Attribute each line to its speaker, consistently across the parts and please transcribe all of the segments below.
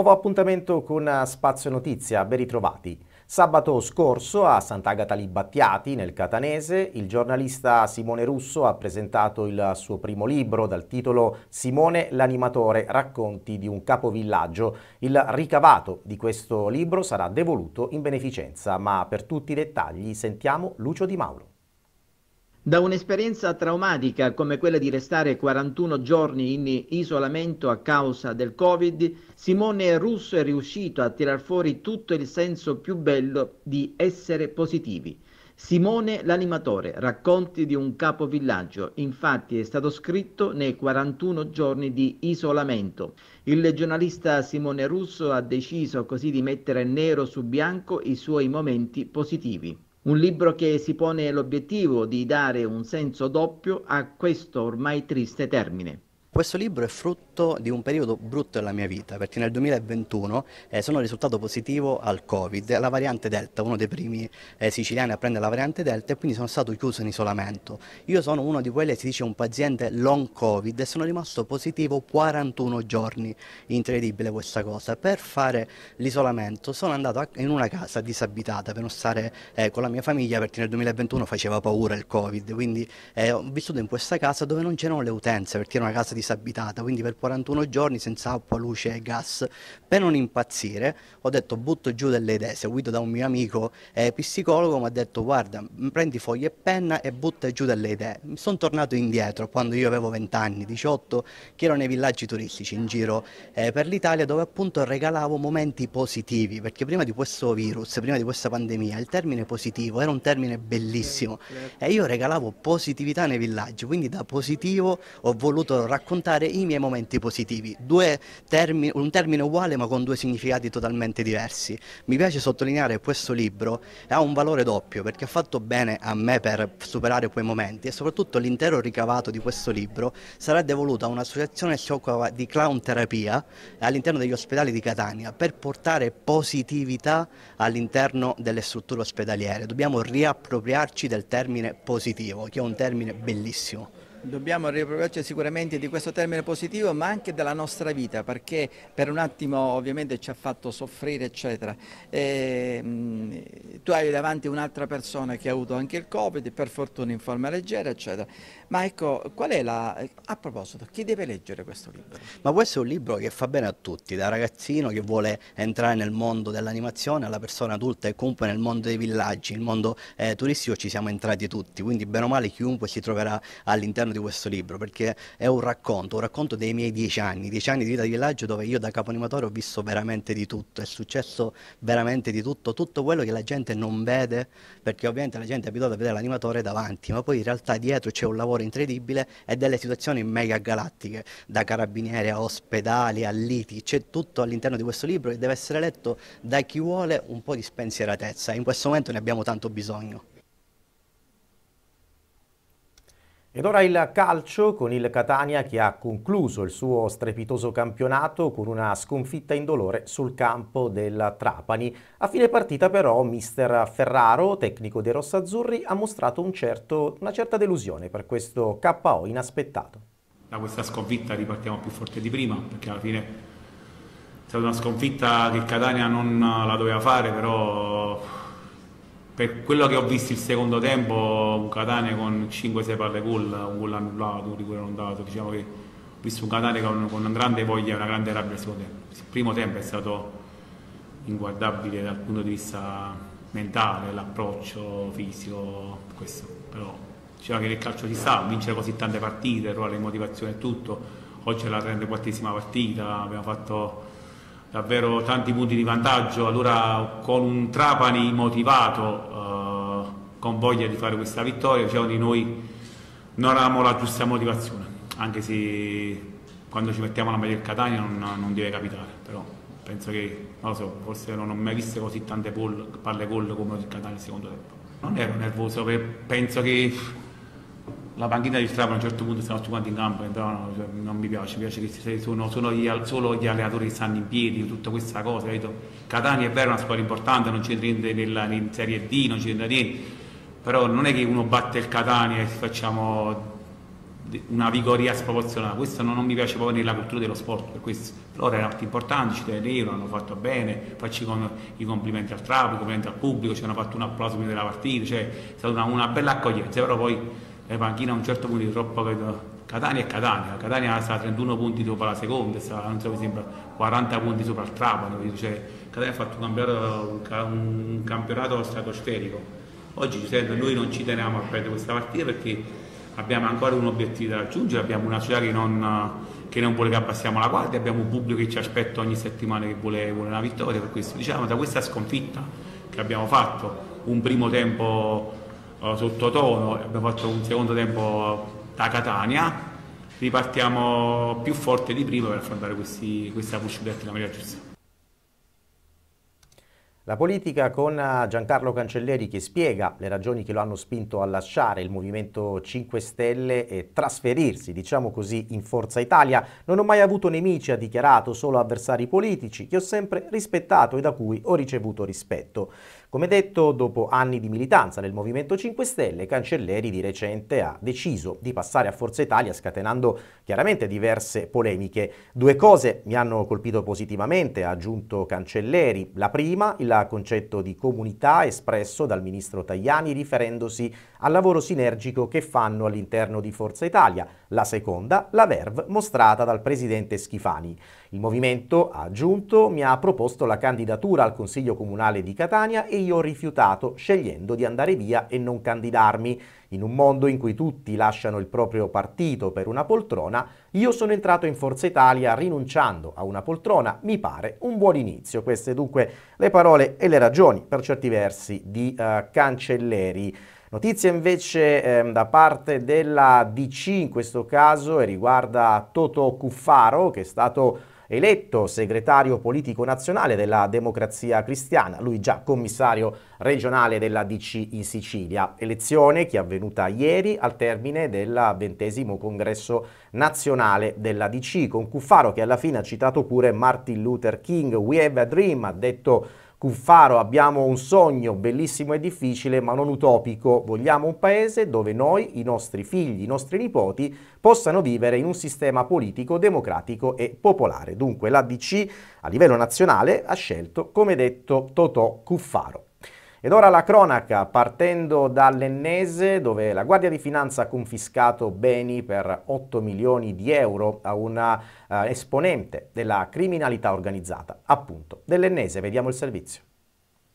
Speaker 1: Nuovo appuntamento con eh, Spazio Notizia, ben ritrovati. Sabato scorso a Sant'Agata Libattiati, nel Catanese, il giornalista Simone Russo ha presentato il suo primo libro dal titolo Simone l'animatore, racconti di un capovillaggio. Il ricavato di questo libro sarà devoluto in beneficenza, ma per tutti i dettagli sentiamo Lucio Di Mauro. Da un'esperienza traumatica come quella di restare 41 giorni in isolamento a causa del Covid, Simone Russo è riuscito a tirar fuori tutto il senso più bello di essere positivi. Simone l'animatore, racconti di un capovillaggio, infatti è stato scritto nei 41 giorni di isolamento. Il giornalista Simone Russo ha deciso così di mettere nero su bianco i suoi momenti positivi. Un libro che si pone l'obiettivo di dare un senso doppio a questo ormai triste termine. Questo libro è frutto
Speaker 2: di un periodo brutto della mia vita, perché nel 2021 eh, sono risultato positivo al Covid, alla variante Delta, uno dei primi eh, siciliani a prendere la variante Delta e quindi sono stato chiuso in isolamento. Io sono uno di quelli che si dice un paziente long Covid e sono rimasto positivo 41 giorni, incredibile questa cosa. Per fare l'isolamento sono andato in una casa disabitata per non stare eh, con la mia famiglia, perché nel 2021 faceva paura il Covid, quindi eh, ho vissuto in questa casa dove non c'erano le utenze, perché era una casa di disabitata, quindi per 41 giorni senza acqua, luce e gas. Per non impazzire ho detto butto giù delle idee, seguito da un mio amico eh, psicologo mi ha detto guarda prendi foglie e penna e butta giù delle idee. Sono tornato indietro quando io avevo 20 anni, 18, che ero nei villaggi turistici in giro eh, per l'Italia dove appunto regalavo momenti positivi, perché prima di questo virus, prima di questa pandemia, il termine positivo era un termine bellissimo certo, certo. e io regalavo positività nei villaggi, quindi da positivo ho voluto raccontare raccontare i miei momenti positivi, termi, un termine uguale ma con due significati totalmente diversi. Mi piace sottolineare che questo libro ha un valore doppio perché ha fatto bene a me per superare quei momenti e soprattutto l'intero ricavato di questo libro sarà devoluto a un'associazione che si occupa di clown terapia all'interno degli ospedali di Catania per portare positività all'interno delle strutture ospedaliere. Dobbiamo riappropriarci del termine positivo, che è un termine bellissimo.
Speaker 1: Dobbiamo riappropriarci sicuramente di questo termine positivo ma anche della nostra vita perché per un attimo ovviamente ci ha fatto soffrire eccetera. E, ehm, tu hai davanti un'altra persona che ha avuto anche il Covid, per fortuna in forma leggera eccetera. Ma ecco qual è la... a proposito chi deve leggere questo libro? Ma
Speaker 2: questo è un libro che fa bene a tutti, da ragazzino che vuole entrare nel mondo dell'animazione alla persona adulta e comunque nel mondo dei villaggi, il mondo eh, turistico ci siamo entrati tutti, quindi bene o male chiunque si troverà all'interno all'interno di questo libro perché è un racconto, un racconto dei miei dieci anni, dieci anni di vita di villaggio dove io da caponimatore ho visto veramente di tutto, è successo veramente di tutto, tutto quello che la gente non vede perché ovviamente la gente è abituata a vedere l'animatore davanti, ma poi in realtà dietro c'è un lavoro incredibile e delle situazioni mega galattiche, da carabinieri a ospedali a liti, c'è tutto all'interno di questo libro e deve essere letto da chi vuole un po' di spensieratezza, in questo momento ne abbiamo tanto bisogno.
Speaker 1: Ed ora il calcio con il Catania che ha concluso il suo strepitoso campionato con una sconfitta indolore sul campo del Trapani. A fine partita però mister Ferraro, tecnico dei Rossazzurri, ha mostrato un certo, una certa delusione per questo KO inaspettato.
Speaker 3: Da questa sconfitta ripartiamo più forte di prima perché alla fine è stata una sconfitta che Catania non la doveva fare però per quello che ho visto il secondo tempo, un Catania con 5-6 palle gol, un gol annullato, un rigore non dato, diciamo che ho visto un Catania con, con una grande voglia, e una grande rabbia nel secondo tempo. Il primo tempo è stato inguardabile dal punto di vista mentale, l'approccio fisico, questo, però diciamo che il calcio si sa, vincere così tante partite, trovare le motivazione e tutto, oggi è la 34esima partita, abbiamo fatto davvero tanti punti di vantaggio, allora con un Trapani motivato, eh, con voglia di fare questa vittoria, diciamo di noi non avevamo la giusta motivazione, anche se quando ci mettiamo la maglia del Catania non, non, deve capitare, però penso che, non lo so, forse non ho mai visto così tante palle gol come il Catania nel secondo tempo. Non ero nervoso, eh, penso che la panchina di Strava a un certo punto stanno tutti quanti in campo entravano, cioè, non mi piace, mi piace che sono solo gli, solo gli, allenatori che stanno in piedi, tutta questa cosa, capito? Catania è vero, è una squadra importante, non c'entra niente nella, in Serie D, non c'entra niente, però non è che uno batte il Catania e facciamo una vigoria sproporzionata, questo non, non, mi piace proprio nella cultura dello sport, per questo loro erano più importanti, ci tenevano, hanno fatto bene, facci con, i complimenti al Trapo, i complimenti al pubblico, ci hanno fatto un applauso prima della partita, cioè è stata una, una bella accoglienza, però poi le panchine a un certo punto di troppo Catania è Catania, Catania sta a 31 punti dopo la seconda, sta, non so, mi sembra 40 punti sopra il Trapano, cioè, Catania ha fatto un campionato, un campionato stratosferico. Oggi noi non ci teniamo a perdere questa partita perché abbiamo ancora un obiettivo da raggiungere, abbiamo una società che non, che non vuole che abbassiamo la guardia, abbiamo un pubblico che ci aspetta ogni settimana che vuole, vuole una vittoria, per questo diciamo da questa sconfitta che abbiamo fatto, un primo tempo eh, sottotono, abbiamo fatto un secondo tempo da Catania, ripartiamo più forte di prima per affrontare questi, questa possibilità della Maria Giusta. La
Speaker 1: politica con Giancarlo Cancelleri che spiega le ragioni che lo hanno spinto a lasciare il Movimento 5 Stelle e trasferirsi, diciamo così, in Forza Italia. Non ho mai avuto nemici, ha dichiarato, solo avversari politici che ho sempre rispettato e da cui ho ricevuto rispetto. Come detto, dopo anni di militanza nel Movimento 5 Stelle, Cancelleri di recente ha deciso di passare a Forza Italia scatenando chiaramente diverse polemiche. Due cose mi hanno colpito positivamente, ha aggiunto Cancelleri. La prima, il concetto di comunità espresso dal ministro Tajani riferendosi al lavoro sinergico che fanno all'interno di Forza Italia la seconda la verve mostrata dal presidente Schifani. Il movimento, ha aggiunto, mi ha proposto la candidatura al Consiglio Comunale di Catania e io ho rifiutato, scegliendo di andare via e non candidarmi. In un mondo in cui tutti lasciano il proprio partito per una poltrona, io sono entrato in Forza Italia rinunciando a una poltrona, mi pare un buon inizio. Queste dunque le parole e le ragioni, per certi versi, di uh, Cancelleri. Notizia invece eh, da parte della DC in questo caso e riguarda Toto Cuffaro che è stato eletto segretario politico nazionale della Democrazia Cristiana, lui già commissario regionale della DC in Sicilia, elezione che è avvenuta ieri al termine del ventesimo congresso nazionale della DC, con Cuffaro che alla fine ha citato pure Martin Luther King, We Have a Dream, ha detto Cuffaro abbiamo un sogno bellissimo e difficile ma non utopico, vogliamo un paese dove noi, i nostri figli, i nostri nipoti possano vivere in un sistema politico, democratico e popolare. Dunque l'ADC a livello nazionale ha scelto, come detto, Totò Cuffaro. Ed ora la cronaca, partendo dall'Ennese, dove la Guardia di Finanza ha confiscato beni per 8 milioni di euro a un eh, esponente della criminalità organizzata, appunto dell'Ennese. Vediamo il servizio.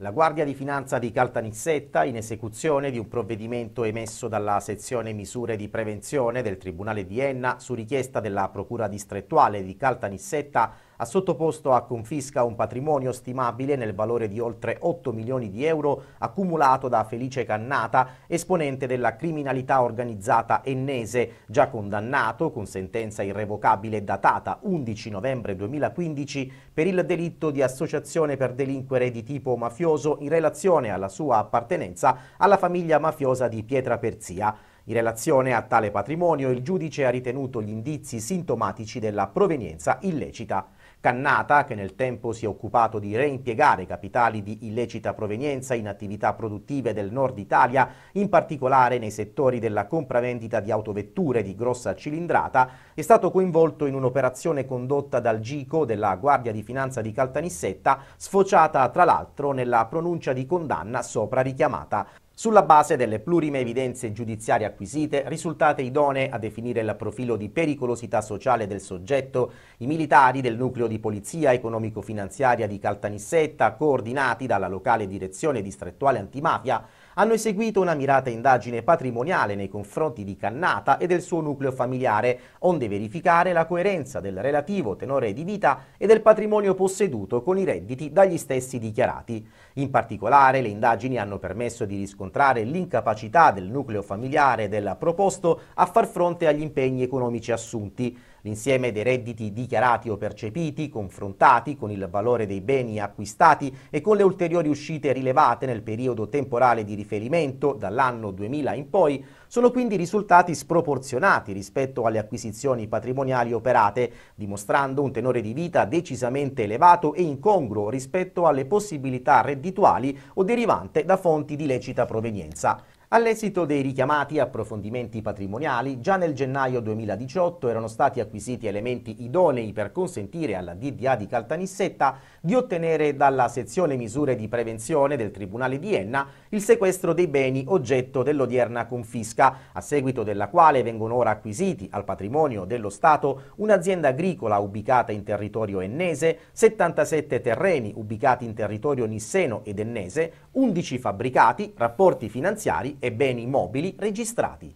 Speaker 1: La Guardia di Finanza di Caltanissetta, in esecuzione di un provvedimento emesso dalla sezione misure di prevenzione del Tribunale di Enna su richiesta della Procura distrettuale di Caltanissetta, ha sottoposto a confisca un patrimonio stimabile nel valore di oltre 8 milioni di euro accumulato da Felice Cannata, esponente della criminalità organizzata ennese, già condannato con sentenza irrevocabile datata 11 novembre 2015 per il delitto di associazione per delinquere di tipo mafioso in relazione alla sua appartenenza alla famiglia mafiosa di Pietra Perzia. In relazione a tale patrimonio il giudice ha ritenuto gli indizi sintomatici della provenienza illecita. Cannata, che nel tempo si è occupato di reimpiegare capitali di illecita provenienza in attività produttive del nord Italia, in particolare nei settori della compravendita di autovetture di grossa cilindrata, è stato coinvolto in un'operazione condotta dal GICO della Guardia di Finanza di Caltanissetta, sfociata tra l'altro nella pronuncia di condanna sopra richiamata. Sulla base delle plurime evidenze giudiziarie acquisite, risultate idonee a definire il profilo di pericolosità sociale del soggetto, i militari del nucleo di polizia economico-finanziaria di Caltanissetta, coordinati dalla locale direzione distrettuale antimafia, hanno eseguito una mirata indagine patrimoniale nei confronti di Cannata e del suo nucleo familiare, onde verificare la coerenza del relativo tenore di vita e del patrimonio posseduto con i redditi dagli stessi dichiarati. In particolare, le indagini hanno permesso di riscontrare l'incapacità del nucleo familiare del proposto a far fronte agli impegni economici assunti, L'insieme dei redditi dichiarati o percepiti, confrontati con il valore dei beni acquistati e con le ulteriori uscite rilevate nel periodo temporale di riferimento dall'anno 2000 in poi, sono quindi risultati sproporzionati rispetto alle acquisizioni patrimoniali operate, dimostrando un tenore di vita decisamente elevato e incongruo rispetto alle possibilità reddituali o derivante da fonti di lecita provenienza. All'esito dei richiamati approfondimenti patrimoniali, già nel gennaio 2018 erano stati acquisiti elementi idonei per consentire alla DDA di Caltanissetta di ottenere dalla sezione misure di prevenzione del Tribunale di Enna il sequestro dei beni oggetto dell'odierna confisca, a seguito della quale vengono ora acquisiti al patrimonio dello Stato un'azienda agricola ubicata in territorio ennese, 77 terreni ubicati in territorio nisseno ed ennese, 11 fabbricati, rapporti finanziari e beni mobili registrati.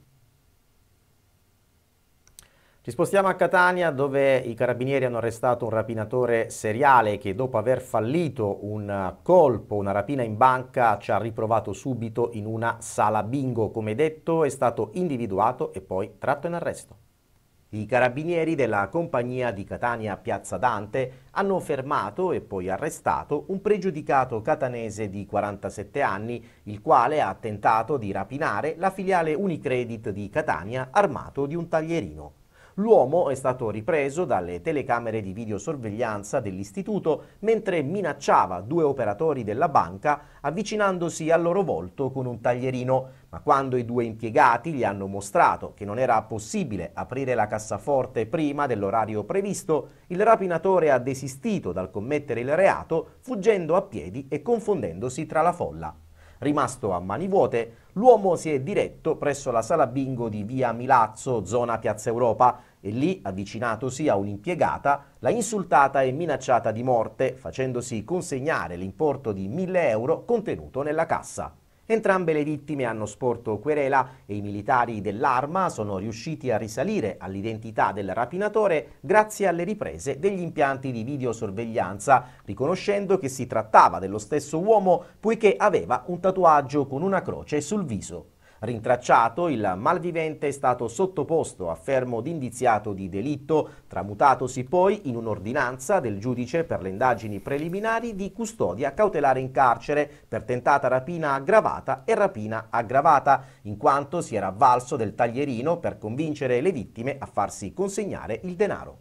Speaker 1: Ci spostiamo a Catania dove i carabinieri hanno arrestato un rapinatore seriale che dopo aver fallito un colpo, una rapina in banca, ci ha riprovato subito in una sala bingo. Come detto è stato individuato e poi tratto in arresto. I carabinieri della compagnia di Catania Piazza Dante hanno fermato e poi arrestato un pregiudicato catanese di 47 anni, il quale ha tentato di rapinare la filiale Unicredit di Catania armato di un taglierino. L'uomo è stato ripreso dalle telecamere di videosorveglianza dell'istituto mentre minacciava due operatori della banca avvicinandosi al loro volto con un taglierino, ma quando i due impiegati gli hanno mostrato che non era possibile aprire la cassaforte prima dell'orario previsto, il rapinatore ha desistito dal commettere il reato fuggendo a piedi e confondendosi tra la folla. Rimasto a mani vuote, l'uomo si è diretto presso la sala bingo di via Milazzo, zona Piazza Europa, e lì, avvicinatosi a un'impiegata, l'ha insultata e minacciata di morte, facendosi consegnare l'importo di 1000 euro contenuto nella cassa. Entrambe le vittime hanno sporto querela e i militari dell'arma sono riusciti a risalire all'identità del rapinatore grazie alle riprese degli impianti di videosorveglianza, riconoscendo che si trattava dello stesso uomo poiché aveva un tatuaggio con una croce sul viso. Rintracciato, il malvivente è stato sottoposto a fermo d'indiziato di delitto, tramutatosi poi in un'ordinanza del giudice per le indagini preliminari di custodia cautelare in carcere per tentata rapina aggravata e rapina aggravata, in quanto si era avvalso del taglierino per convincere le vittime a farsi consegnare il denaro.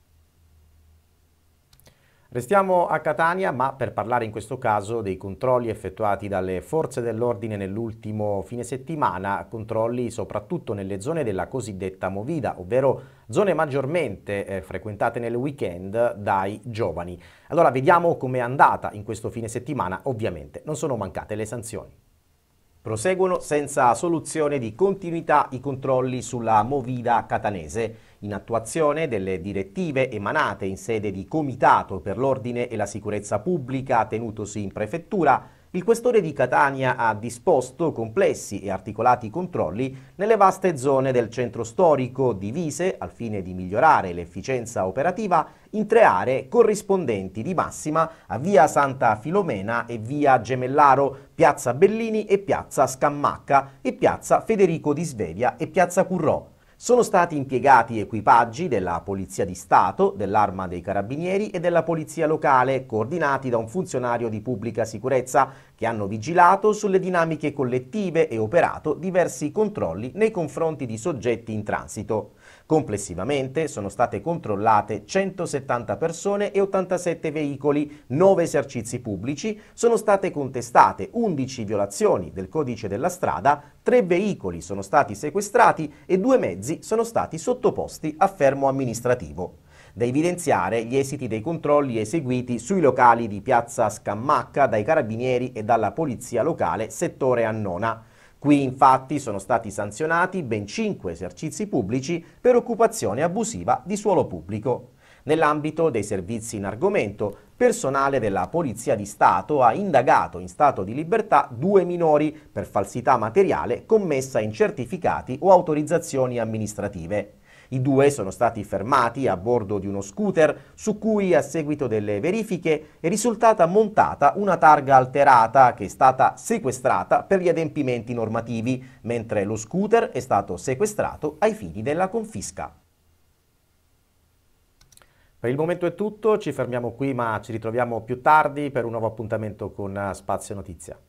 Speaker 1: Restiamo a Catania, ma per parlare in questo caso dei controlli effettuati dalle forze dell'ordine nell'ultimo fine settimana, controlli soprattutto nelle zone della cosiddetta movida, ovvero zone maggiormente eh, frequentate nel weekend dai giovani. Allora vediamo com'è andata in questo fine settimana, ovviamente non sono mancate le sanzioni. Proseguono senza soluzione di continuità i controlli sulla movida catanese in attuazione delle direttive emanate in sede di Comitato per l'Ordine e la Sicurezza Pubblica tenutosi in prefettura, il questore di Catania ha disposto complessi e articolati controlli nelle vaste zone del centro storico, divise al fine di migliorare l'efficienza operativa in tre aree corrispondenti di massima a via Santa Filomena e via Gemellaro, piazza Bellini e piazza Scammacca e piazza Federico di Svevia e piazza Currò. Sono stati impiegati equipaggi della Polizia di Stato, dell'Arma dei Carabinieri e della Polizia Locale, coordinati da un funzionario di pubblica sicurezza, che hanno vigilato sulle dinamiche collettive e operato diversi controlli nei confronti di soggetti in transito. Complessivamente sono state controllate 170 persone e 87 veicoli, 9 esercizi pubblici, sono state contestate 11 violazioni del codice della strada, 3 veicoli sono stati sequestrati e 2 mezzi sono stati sottoposti a fermo amministrativo. Da evidenziare gli esiti dei controlli eseguiti sui locali di Piazza Scammacca dai carabinieri e dalla polizia locale settore Annona Qui infatti sono stati sanzionati ben 5 esercizi pubblici per occupazione abusiva di suolo pubblico. Nell'ambito dei servizi in argomento, personale della Polizia di Stato ha indagato in stato di libertà due minori per falsità materiale commessa in certificati o autorizzazioni amministrative. I due sono stati fermati a bordo di uno scooter su cui a seguito delle verifiche è risultata montata una targa alterata che è stata sequestrata per gli adempimenti normativi, mentre lo scooter è stato sequestrato ai fini della confisca. Per il momento è tutto, ci fermiamo qui ma ci ritroviamo più tardi per un nuovo appuntamento con Spazio Notizia.